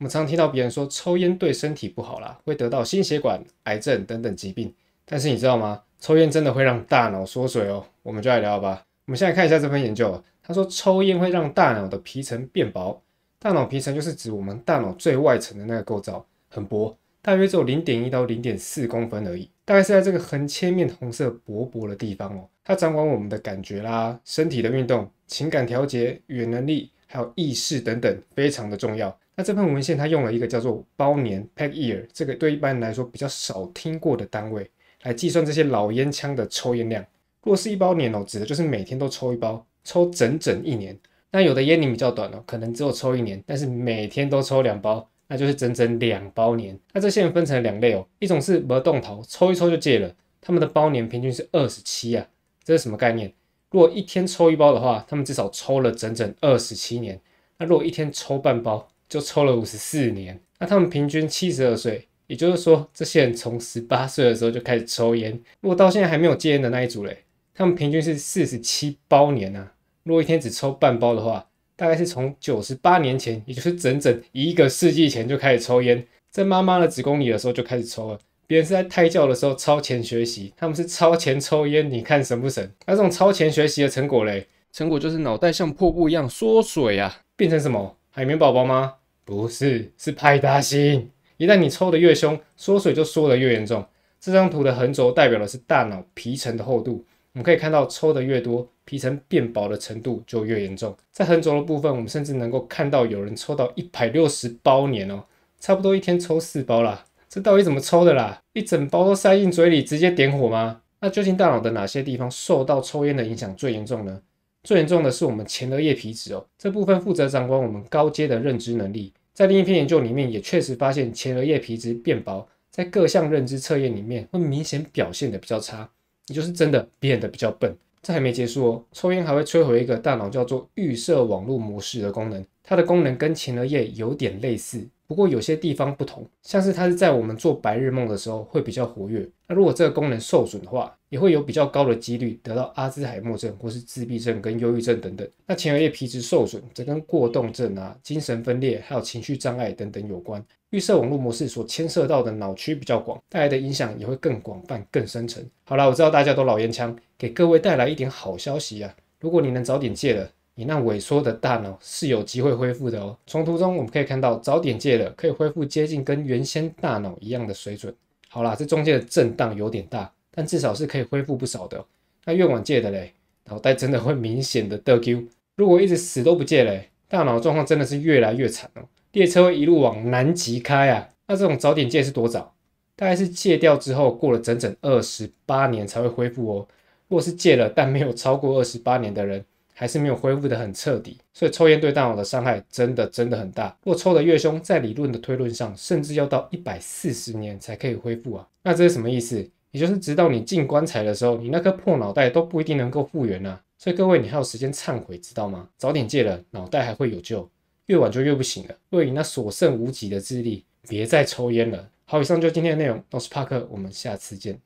我们常听到别人说抽烟对身体不好啦，会得到心血管、癌症等等疾病。但是你知道吗？抽烟真的会让大脑缩水哦。我们就来聊吧。我们现在看一下这份研究，他说抽烟会让大脑的皮层变薄。大脑皮层就是指我们大脑最外层的那个构造，很薄，大约只有零点一到零点四公分而已。大概是在这个横切面红色薄薄的地方哦。它掌管我们的感觉啦、身体的运动、情感调节、言能力，还有意识等等，非常的重要。那这篇文献它用了一个叫做包年 （pack year） 这个对一般人来说比较少听过的单位，来计算这些老烟枪的抽烟量。若是一包年哦，指的就是每天都抽一包，抽整整一年。那有的烟龄比较短哦，可能只有抽一年，但是每天都抽两包，那就是整整两包年。那这些人分成两类哦，一种是不动头，抽一抽就戒了，他们的包年平均是二十七啊。这是什么概念？如果一天抽一包的话，他们至少抽了整整二十七年。那如果一天抽半包？就抽了五十四年，那他们平均七十二岁，也就是说，这些人从十八岁的时候就开始抽烟。如果到现在还没有戒烟的那一组嘞，他们平均是四十七包年呐。果一天只抽半包的话，大概是从九十八年前，也就是整整一个世纪前就开始抽烟，在妈妈的子宫里的时候就开始抽了。别人是在胎教的时候超前学习，他们是超前抽烟，你看神不神？那这种超前学习的成果嘞，成果就是脑袋像瀑布一样缩水啊，变成什么？海绵宝宝吗？不是，是派大星。一旦你抽得越凶，缩水就缩得越严重。这张图的横轴代表的是大脑皮层的厚度，我们可以看到抽得越多，皮层变薄的程度就越严重。在横轴的部分，我们甚至能够看到有人抽到一百六十包年哦，差不多一天抽四包啦。这到底怎么抽的啦？一整包都塞进嘴里直接点火吗？那究竟大脑的哪些地方受到抽烟的影响最严重呢？最严重的是我们前额叶皮质哦，这部分负责掌管我们高阶的认知能力。在另一篇研究里面也确实发现前额叶皮质变薄，在各项认知测验里面会明显表现的比较差，也就是真的变得比较笨。这还没结束哦，抽烟还会摧毁一个大脑叫做预设网络模式的功能，它的功能跟前额叶有点类似，不过有些地方不同，像是它是在我们做白日梦的时候会比较活跃。那如果这个功能受损的话，也会有比较高的几率得到阿兹海默症或是自闭症跟忧郁症等等。那前额叶皮质受损则跟过动症啊、精神分裂还有情绪障碍等等有关。预设网络模式所牵涉到的脑区比较广，带来的影响也会更广泛、更深层。好了，我知道大家都老烟枪，给各位带来一点好消息啊！如果你能早点戒了，你那萎缩的大脑是有机会恢复的哦。从图中我们可以看到，早点戒了可以恢复接近跟原先大脑一样的水准。好啦，这中间的震荡有点大，但至少是可以恢复不少的。那越晚戒的嘞，脑袋真的会明显的 deq。如果一直死都不戒嘞，大脑状况真的是越来越惨哦。列车会一路往南极开啊，那这种早点戒是多早？大概是戒掉之后过了整整二十八年才会恢复哦。如果是戒了但没有超过二十八年的人，还是没有恢复的很彻底。所以抽烟对大脑的伤害真的真的很大。如果抽的越凶，在理论的推论上，甚至要到一百四十年才可以恢复啊。那这是什么意思？也就是直到你进棺材的时候，你那颗破脑袋都不一定能够复原啊。所以各位，你还有时间忏悔，知道吗？早点戒了，脑袋还会有救。越晚就越不行了，为你那所剩无几的智力，别再抽烟了。好，以上就今天的内容，我是帕克，我们下次见。